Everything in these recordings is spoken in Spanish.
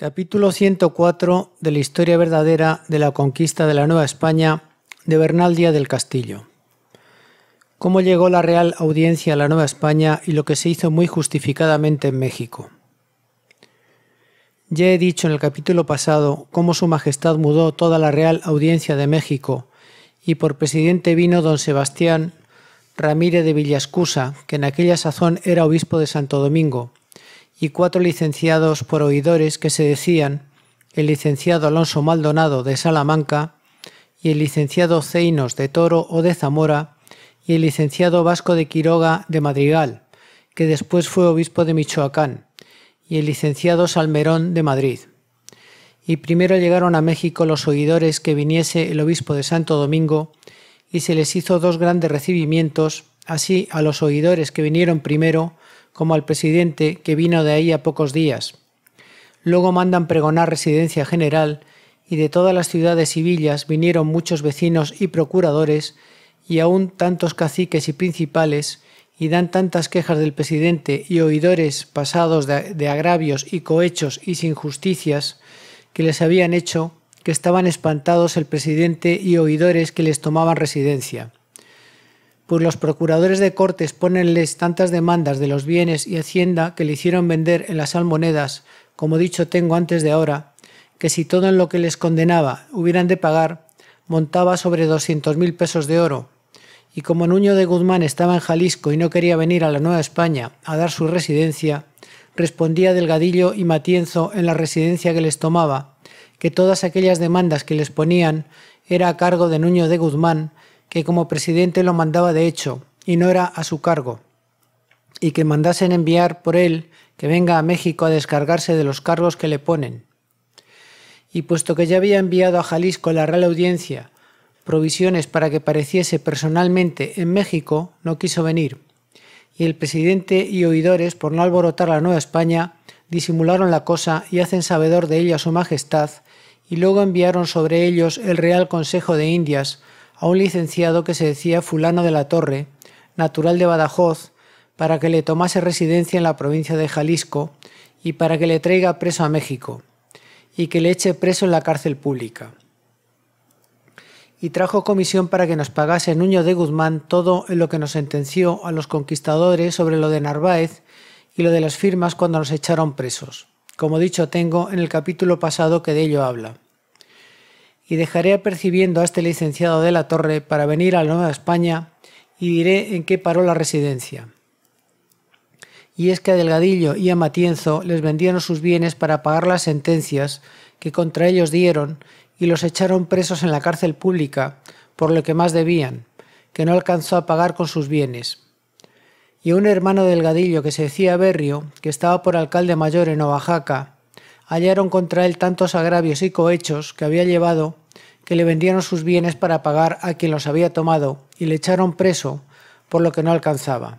Capítulo 104 de la historia verdadera de la conquista de la Nueva España de Bernal Díaz del Castillo. Cómo llegó la Real Audiencia a la Nueva España y lo que se hizo muy justificadamente en México. Ya he dicho en el capítulo pasado cómo Su Majestad mudó toda la Real Audiencia de México y por presidente vino don Sebastián Ramírez de Villascusa, que en aquella sazón era obispo de Santo Domingo, y cuatro licenciados por oidores que se decían el licenciado Alonso Maldonado de Salamanca y el licenciado Ceinos de Toro o de Zamora y el licenciado Vasco de Quiroga de Madrigal, que después fue obispo de Michoacán, y el licenciado Salmerón de Madrid. Y primero llegaron a México los oidores que viniese el obispo de Santo Domingo, y se les hizo dos grandes recibimientos, así a los oidores que vinieron primero, como al presidente que vino de ahí a pocos días. Luego mandan pregonar residencia general y de todas las ciudades y villas vinieron muchos vecinos y procuradores y aún tantos caciques y principales y dan tantas quejas del presidente y oidores pasados de, agravios y cohechos y sin justicias que les habían hecho que estaban espantados el presidente y oidores que les tomaban residencia pues los procuradores de cortes ponenles tantas demandas de los bienes y hacienda que le hicieron vender en las almonedas, como dicho tengo antes de ahora, que si todo en lo que les condenaba hubieran de pagar, montaba sobre doscientos mil pesos de oro. Y como Nuño de Guzmán estaba en Jalisco y no quería venir a la Nueva España a dar su residencia, respondía Delgadillo y Matienzo en la residencia que les tomaba, que todas aquellas demandas que les ponían era a cargo de Nuño de Guzmán que como presidente lo mandaba de hecho y no era a su cargo, y que mandasen enviar por él que venga a México a descargarse de los cargos que le ponen. Y puesto que ya había enviado a Jalisco la Real Audiencia provisiones para que pareciese personalmente en México, no quiso venir, y el presidente y oidores, por no alborotar la Nueva España, disimularon la cosa y hacen sabedor de ello a su Majestad, y luego enviaron sobre ellos el Real Consejo de Indias, a un licenciado que se decía fulano de la Torre, natural de Badajoz, para que le tomase residencia en la provincia de Jalisco y para que le traiga preso a México, y que le eche preso en la cárcel pública. Y trajo comisión para que nos pagase Nuño de Guzmán todo lo que nos sentenció a los conquistadores sobre lo de Narváez y lo de las firmas cuando nos echaron presos, como dicho tengo en el capítulo pasado que de ello habla y dejaré apercibiendo a este licenciado de la Torre para venir a la Nueva España y diré en qué paró la residencia. Y es que a Delgadillo y a Matienzo les vendieron sus bienes para pagar las sentencias que contra ellos dieron y los echaron presos en la cárcel pública por lo que más debían, que no alcanzó a pagar con sus bienes. Y un hermano de Delgadillo que se decía Berrio, que estaba por alcalde mayor en Oaxaca, hallaron contra él tantos agravios y cohechos que había llevado que le vendieron sus bienes para pagar a quien los había tomado y le echaron preso por lo que no alcanzaba,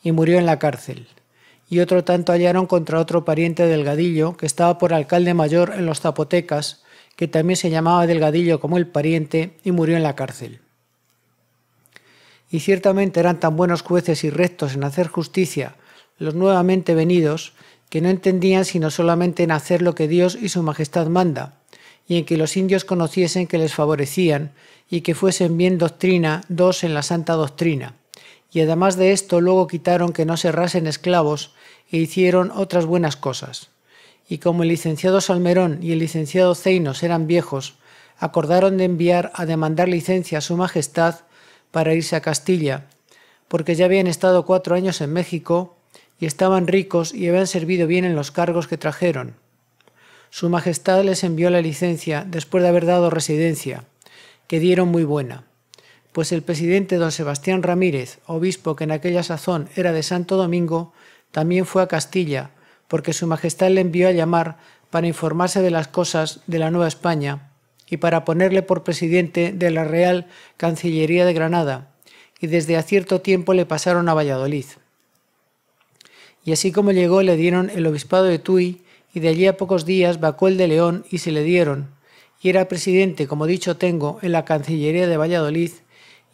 y murió en la cárcel. Y otro tanto hallaron contra otro pariente Delgadillo, que estaba por alcalde mayor en los Zapotecas, que también se llamaba Delgadillo como el pariente, y murió en la cárcel. Y ciertamente eran tan buenos jueces y rectos en hacer justicia los nuevamente venidos, que no entendían sino solamente en hacer lo que Dios y su Majestad manda, y en que los indios conociesen que les favorecían y que fuesen bien doctrina dos en la santa doctrina. Y además de esto luego quitaron que no cerrasen esclavos e hicieron otras buenas cosas. Y como el licenciado Salmerón y el licenciado Zeinos eran viejos, acordaron de enviar a demandar licencia a su majestad para irse a Castilla, porque ya habían estado cuatro años en México y estaban ricos y habían servido bien en los cargos que trajeron su Majestad les envió la licencia después de haber dado residencia, que dieron muy buena, pues el presidente don Sebastián Ramírez, obispo que en aquella sazón era de Santo Domingo, también fue a Castilla, porque Su Majestad le envió a llamar para informarse de las cosas de la Nueva España y para ponerle por presidente de la Real Cancillería de Granada, y desde a cierto tiempo le pasaron a Valladolid. Y así como llegó le dieron el obispado de Tuy y de allí a pocos días vacó el de León y se le dieron, y era presidente, como dicho tengo, en la Cancillería de Valladolid,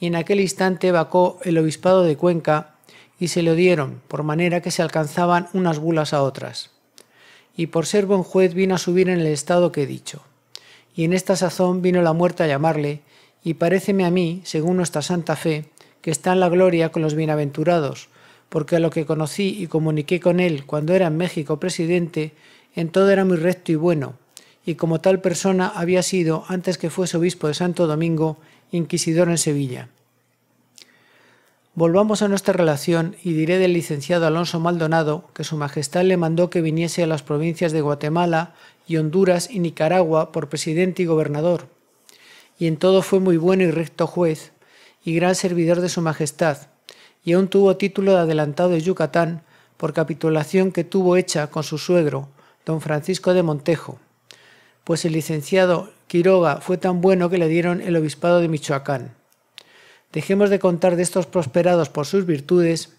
y en aquel instante vacó el Obispado de Cuenca, y se le dieron, por manera que se alcanzaban unas bulas a otras. Y por ser buen juez vino a subir en el estado que he dicho. Y en esta sazón vino la muerte a llamarle, y paréceme a mí, según nuestra santa fe, que está en la gloria con los bienaventurados, porque a lo que conocí y comuniqué con él cuando era en México presidente, en todo era muy recto y bueno, y como tal persona había sido, antes que fuese obispo de Santo Domingo, inquisidor en Sevilla. Volvamos a nuestra relación y diré del licenciado Alonso Maldonado que Su Majestad le mandó que viniese a las provincias de Guatemala y Honduras y Nicaragua por presidente y gobernador. Y en todo fue muy bueno y recto juez, y gran servidor de Su Majestad, y aún tuvo título de adelantado de Yucatán por capitulación que tuvo hecha con su suegro, don Francisco de Montejo, pues el licenciado Quiroga fue tan bueno que le dieron el obispado de Michoacán. Dejemos de contar de estos prosperados por sus virtudes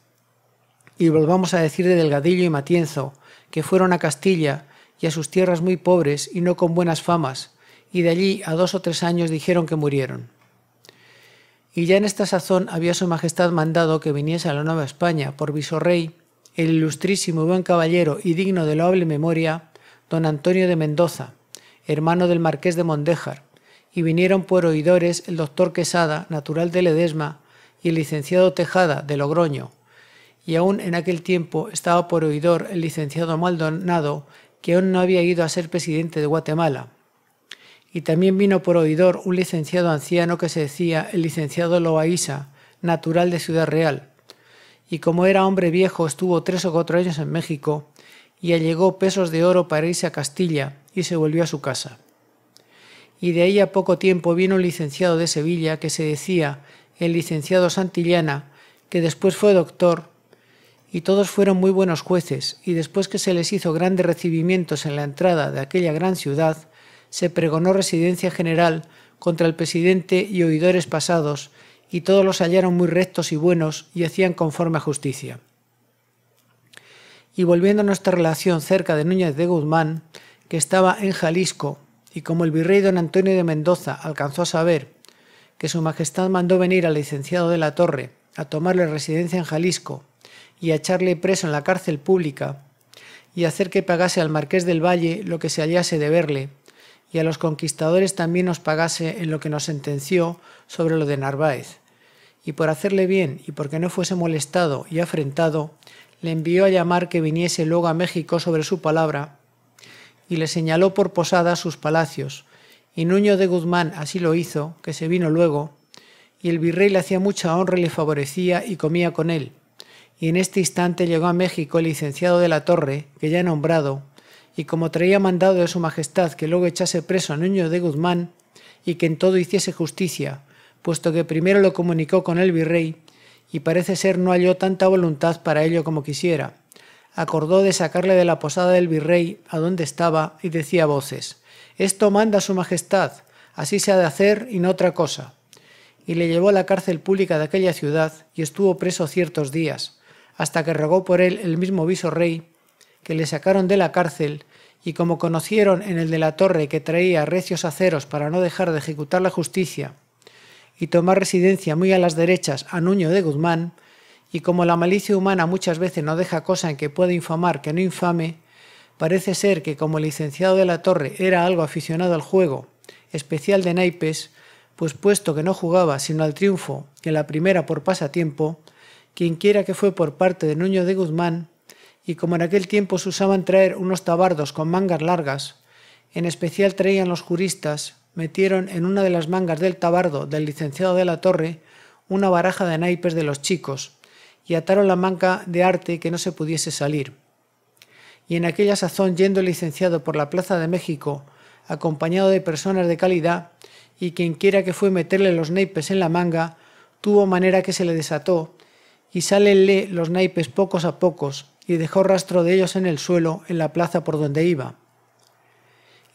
y volvamos a decir de Delgadillo y Matienzo, que fueron a Castilla y a sus tierras muy pobres y no con buenas famas, y de allí a dos o tres años dijeron que murieron. Y ya en esta sazón había su Majestad mandado que viniese a la Nueva España por visorrey el ilustrísimo y buen caballero y digno de loable memoria, don Antonio de Mendoza, hermano del marqués de Mondéjar, y vinieron por oidores el doctor Quesada, natural de Ledesma, y el licenciado Tejada, de Logroño, y aún en aquel tiempo estaba por oidor el licenciado Maldonado, que aún no había ido a ser presidente de Guatemala. Y también vino por oidor un licenciado anciano que se decía el licenciado Loaísa, natural de Ciudad Real, y como era hombre viejo estuvo tres o cuatro años en México y allegó pesos de oro para irse a Castilla y se volvió a su casa. Y de ahí a poco tiempo vino un licenciado de Sevilla que se decía el licenciado Santillana, que después fue doctor, y todos fueron muy buenos jueces, y después que se les hizo grandes recibimientos en la entrada de aquella gran ciudad, se pregonó residencia general contra el presidente y oidores pasados, y todos los hallaron muy rectos y buenos y hacían conforme a justicia. Y volviendo a nuestra relación cerca de Núñez de Guzmán, que estaba en Jalisco, y como el virrey don Antonio de Mendoza alcanzó a saber que su majestad mandó venir al licenciado de la Torre a tomarle residencia en Jalisco y a echarle preso en la cárcel pública, y hacer que pagase al marqués del Valle lo que se hallase de verle, y a los conquistadores también nos pagase en lo que nos sentenció sobre lo de Narváez y por hacerle bien y porque no fuese molestado y afrentado, le envió a llamar que viniese luego a México sobre su palabra, y le señaló por posada sus palacios, y Nuño de Guzmán así lo hizo, que se vino luego, y el virrey le hacía mucha honra y le favorecía y comía con él. Y en este instante llegó a México el licenciado de la Torre, que ya he nombrado, y como traía mandado de su majestad que luego echase preso a Nuño de Guzmán, y que en todo hiciese justicia, puesto que primero lo comunicó con el virrey y parece ser no halló tanta voluntad para ello como quisiera. Acordó de sacarle de la posada del virrey a donde estaba y decía voces, Esto manda su majestad, así se ha de hacer y no otra cosa. Y le llevó a la cárcel pública de aquella ciudad y estuvo preso ciertos días, hasta que rogó por él el mismo visorrey, que le sacaron de la cárcel, y como conocieron en el de la torre que traía recios aceros para no dejar de ejecutar la justicia, y tomar residencia muy a las derechas a Nuño de Guzmán, y como la malicia humana muchas veces no deja cosa en que pueda infamar que no infame, parece ser que como el licenciado de la Torre era algo aficionado al juego, especial de naipes, pues puesto que no jugaba sino al triunfo, que la primera por pasatiempo, quienquiera que fue por parte de Nuño de Guzmán, y como en aquel tiempo se usaban traer unos tabardos con mangas largas, en especial traían los juristas, metieron en una de las mangas del tabardo del licenciado de la Torre una baraja de naipes de los chicos, y ataron la manga de arte que no se pudiese salir. Y en aquella sazón, yendo el licenciado por la Plaza de México, acompañado de personas de calidad, y quien quiera que fue meterle los naipes en la manga, tuvo manera que se le desató, y sálenle los naipes pocos a pocos, y dejó rastro de ellos en el suelo, en la plaza por donde iba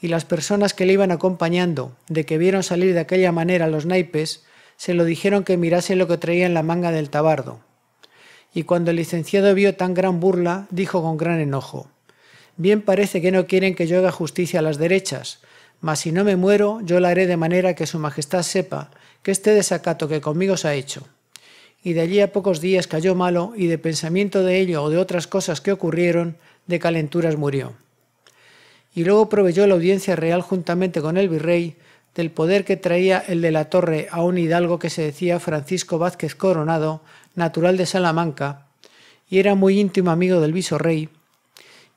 y las personas que le iban acompañando de que vieron salir de aquella manera los naipes, se lo dijeron que mirase lo que traía en la manga del tabardo. Y cuando el licenciado vio tan gran burla, dijo con gran enojo, Bien parece que no quieren que yo haga justicia a las derechas, mas si no me muero, yo la haré de manera que su majestad sepa que este desacato que conmigo se ha hecho. Y de allí a pocos días cayó malo y de pensamiento de ello o de otras cosas que ocurrieron, de calenturas murió y luego proveyó la audiencia real juntamente con el virrey del poder que traía el de la Torre a un hidalgo que se decía Francisco Vázquez Coronado, natural de Salamanca, y era muy íntimo amigo del visorrey,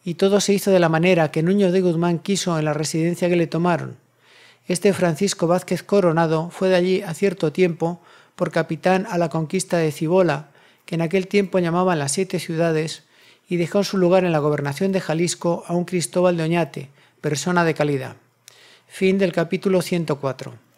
y todo se hizo de la manera que Nuño de Guzmán quiso en la residencia que le tomaron. Este Francisco Vázquez Coronado fue de allí a cierto tiempo por capitán a la conquista de Cibola, que en aquel tiempo llamaban las siete ciudades, y dejó su lugar en la gobernación de Jalisco a un Cristóbal de Oñate, persona de calidad. Fin del capítulo 104.